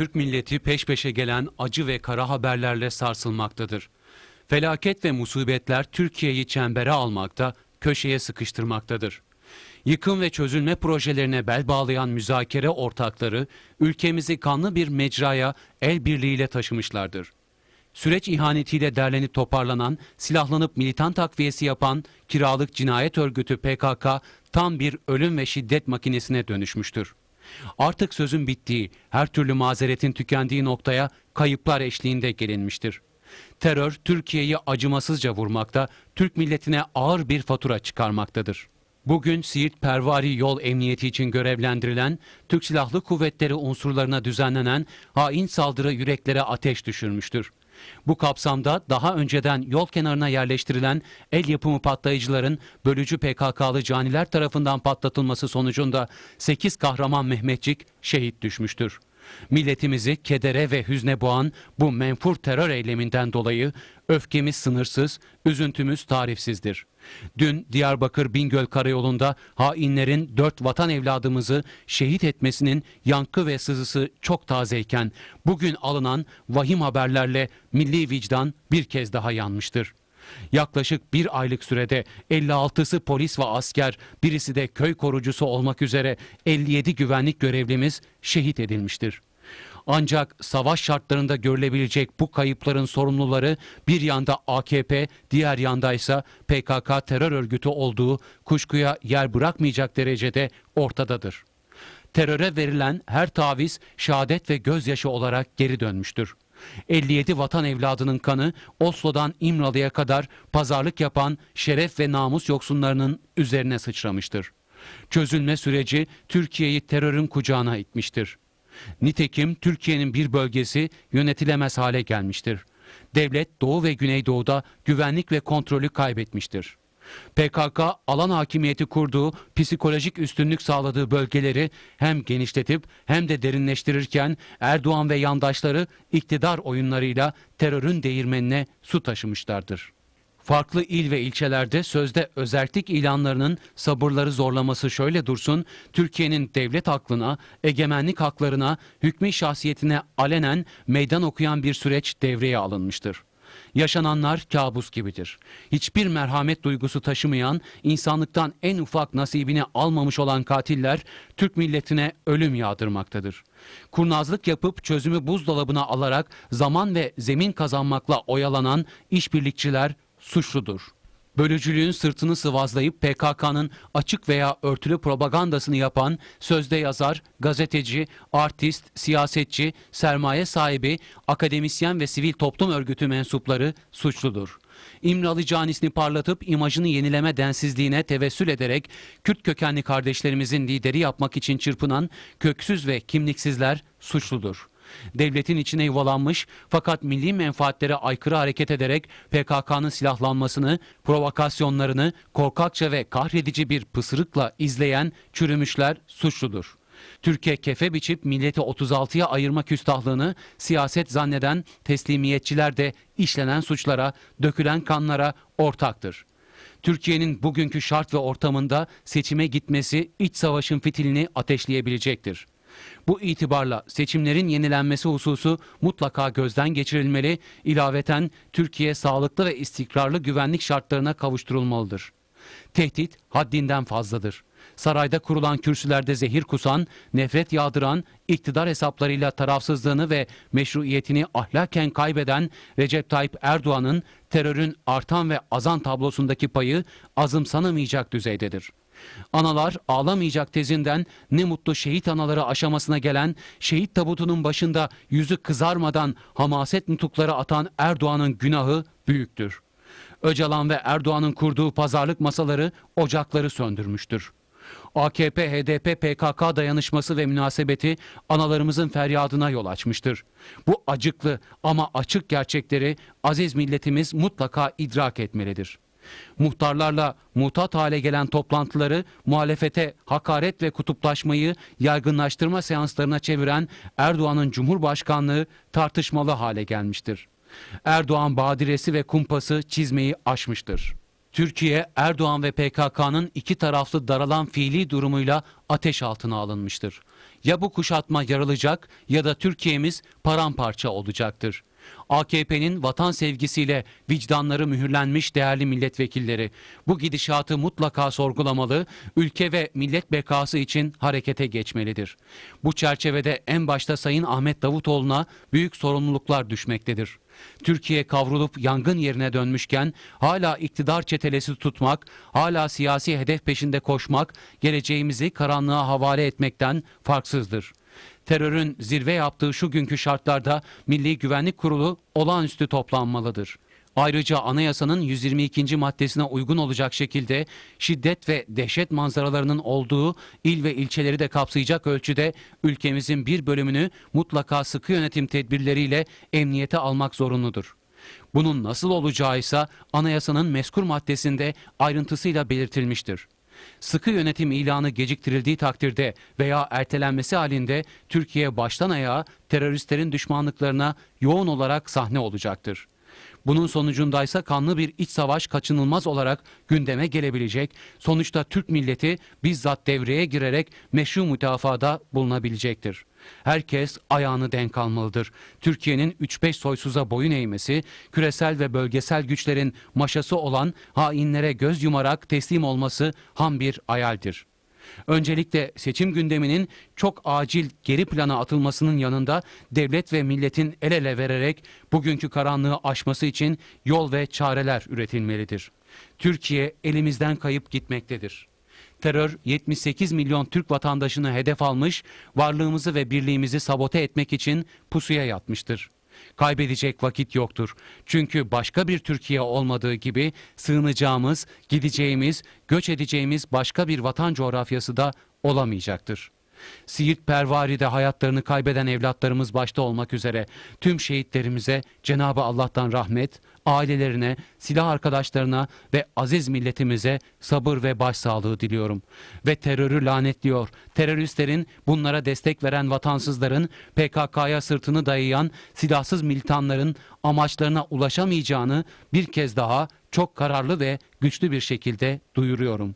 Türk milleti peş peşe gelen acı ve kara haberlerle sarsılmaktadır. Felaket ve musibetler Türkiye'yi çembere almakta, köşeye sıkıştırmaktadır. Yıkım ve çözülme projelerine bel bağlayan müzakere ortakları ülkemizi kanlı bir mecraya el birliğiyle taşımışlardır. Süreç ihanetiyle derlenip toparlanan, silahlanıp militan takviyesi yapan kiralık cinayet örgütü PKK tam bir ölüm ve şiddet makinesine dönüşmüştür. Artık sözün bittiği, her türlü mazeretin tükendiği noktaya kayıplar eşliğinde gelinmiştir. Terör Türkiye'yi acımasızca vurmakta, Türk milletine ağır bir fatura çıkarmaktadır. Bugün Siirt Pervari Yol Emniyeti için görevlendirilen, Türk Silahlı Kuvvetleri unsurlarına düzenlenen hain saldırı yüreklere ateş düşürmüştür. Bu kapsamda daha önceden yol kenarına yerleştirilen el yapımı patlayıcıların bölücü PKK'lı caniler tarafından patlatılması sonucunda 8 kahraman Mehmetçik şehit düşmüştür. Milletimizi kedere ve hüzne boğan bu menfur terör eyleminden dolayı öfkemiz sınırsız, üzüntümüz tarifsizdir. Dün Diyarbakır Bingöl Karayolu'nda hainlerin dört vatan evladımızı şehit etmesinin yankı ve sızısı çok tazeyken bugün alınan vahim haberlerle milli vicdan bir kez daha yanmıştır. Yaklaşık bir aylık sürede 56'sı polis ve asker, birisi de köy korucusu olmak üzere 57 güvenlik görevlimiz şehit edilmiştir. Ancak savaş şartlarında görülebilecek bu kayıpların sorumluları bir yanda AKP, diğer yanda ise PKK terör örgütü olduğu kuşkuya yer bırakmayacak derecede ortadadır. Teröre verilen her taviz şehadet ve gözyaşı olarak geri dönmüştür. 57 vatan evladının kanı Oslo'dan İmralı'ya kadar pazarlık yapan şeref ve namus yoksunlarının üzerine sıçramıştır. Çözülme süreci Türkiye'yi terörün kucağına itmiştir. Nitekim Türkiye'nin bir bölgesi yönetilemez hale gelmiştir. Devlet Doğu ve Güneydoğu'da güvenlik ve kontrolü kaybetmiştir. PKK alan hakimiyeti kurduğu, psikolojik üstünlük sağladığı bölgeleri hem genişletip hem de derinleştirirken Erdoğan ve yandaşları iktidar oyunlarıyla terörün değirmenine su taşımışlardır. Farklı il ve ilçelerde sözde özerklik ilanlarının sabırları zorlaması şöyle dursun, Türkiye'nin devlet aklına, egemenlik haklarına, hükmü şahsiyetine alenen meydan okuyan bir süreç devreye alınmıştır. Yaşananlar kabus gibidir. Hiçbir merhamet duygusu taşımayan, insanlıktan en ufak nasibini almamış olan katiller Türk milletine ölüm yağdırmaktadır. Kurnazlık yapıp çözümü buzdolabına alarak zaman ve zemin kazanmakla oyalanan işbirlikçiler suçludur. Bölücülüğün sırtını sıvazlayıp PKK'nın açık veya örtülü propagandasını yapan sözde yazar, gazeteci, artist, siyasetçi, sermaye sahibi, akademisyen ve sivil toplum örgütü mensupları suçludur. İmralı canisini parlatıp imajını yenileme densizliğine tevessül ederek Kürt kökenli kardeşlerimizin lideri yapmak için çırpınan köksüz ve kimliksizler suçludur. Devletin içine yuvalanmış fakat milli menfaatlere aykırı hareket ederek PKK'nın silahlanmasını, provokasyonlarını korkakça ve kahredici bir pısırıkla izleyen çürümüşler suçludur. Türkiye kefe biçip milleti 36'ya ayırma küstahlığını siyaset zanneden teslimiyetçiler de işlenen suçlara, dökülen kanlara ortaktır. Türkiye'nin bugünkü şart ve ortamında seçime gitmesi iç savaşın fitilini ateşleyebilecektir. Bu itibarla seçimlerin yenilenmesi hususu mutlaka gözden geçirilmeli, ilaveten Türkiye sağlıklı ve istikrarlı güvenlik şartlarına kavuşturulmalıdır. Tehdit haddinden fazladır. Sarayda kurulan kürsülerde zehir kusan, nefret yağdıran, iktidar hesaplarıyla tarafsızlığını ve meşruiyetini ahlaken kaybeden Recep Tayyip Erdoğan'ın terörün artan ve azan tablosundaki payı azımsanamayacak düzeydedir. Analar ağlamayacak tezinden ne mutlu şehit anaları aşamasına gelen şehit tabutunun başında yüzü kızarmadan hamaset nutukları atan Erdoğan'ın günahı büyüktür. Öcalan ve Erdoğan'ın kurduğu pazarlık masaları ocakları söndürmüştür. AKP, HDP, PKK dayanışması ve münasebeti analarımızın feryadına yol açmıştır. Bu acıklı ama açık gerçekleri aziz milletimiz mutlaka idrak etmelidir. Muhtarlarla mutat hale gelen toplantıları muhalefete hakaret ve kutuplaşmayı yaygınlaştırma seanslarına çeviren Erdoğan'ın Cumhurbaşkanlığı tartışmalı hale gelmiştir. Erdoğan badiresi ve kumpası çizmeyi aşmıştır. Türkiye, Erdoğan ve PKK'nın iki taraflı daralan fiili durumuyla ateş altına alınmıştır. Ya bu kuşatma yarılacak ya da Türkiye'miz paramparça olacaktır. AKP'nin vatan sevgisiyle vicdanları mühürlenmiş değerli milletvekilleri bu gidişatı mutlaka sorgulamalı, ülke ve millet bekası için harekete geçmelidir. Bu çerçevede en başta Sayın Ahmet Davutoğlu'na büyük sorumluluklar düşmektedir. Türkiye kavrulup yangın yerine dönmüşken hala iktidar çetelesi tutmak, hala siyasi hedef peşinde koşmak geleceğimizi karanlığa havale etmekten farksızdır. Terörün zirve yaptığı şu günkü şartlarda Milli Güvenlik Kurulu olağanüstü toplanmalıdır. Ayrıca anayasanın 122. maddesine uygun olacak şekilde şiddet ve dehşet manzaralarının olduğu il ve ilçeleri de kapsayacak ölçüde ülkemizin bir bölümünü mutlaka sıkı yönetim tedbirleriyle emniyete almak zorunludur. Bunun nasıl olacağı ise anayasanın mezkur maddesinde ayrıntısıyla belirtilmiştir. Sıkı yönetim ilanı geciktirildiği takdirde veya ertelenmesi halinde Türkiye baştan ayağa teröristlerin düşmanlıklarına yoğun olarak sahne olacaktır. Bunun sonucundaysa kanlı bir iç savaş kaçınılmaz olarak gündeme gelebilecek. Sonuçta Türk milleti bizzat devreye girerek meşru müdafada bulunabilecektir. Herkes ayağını denk almalıdır. Türkiye'nin 3-5 soysuza boyun eğmesi, küresel ve bölgesel güçlerin maşası olan hainlere göz yumarak teslim olması ham bir hayaldir. Öncelikle seçim gündeminin çok acil geri plana atılmasının yanında devlet ve milletin el ele vererek bugünkü karanlığı aşması için yol ve çareler üretilmelidir. Türkiye elimizden kayıp gitmektedir. Terör 78 milyon Türk vatandaşını hedef almış, varlığımızı ve birliğimizi sabote etmek için pusuya yatmıştır. Kaybedecek vakit yoktur. Çünkü başka bir Türkiye olmadığı gibi sığınacağımız, gideceğimiz, göç edeceğimiz başka bir vatan coğrafyası da olamayacaktır. Siirt Pervari'de hayatlarını kaybeden evlatlarımız başta olmak üzere tüm şehitlerimize Cenabı Allah'tan rahmet, ailelerine, silah arkadaşlarına ve aziz milletimize sabır ve başsağlığı diliyorum. Ve terörü lanetliyor. Teröristlerin, bunlara destek veren vatansızların, PKK'ya sırtını dayayan silahsız militanların amaçlarına ulaşamayacağını bir kez daha çok kararlı ve güçlü bir şekilde duyuruyorum.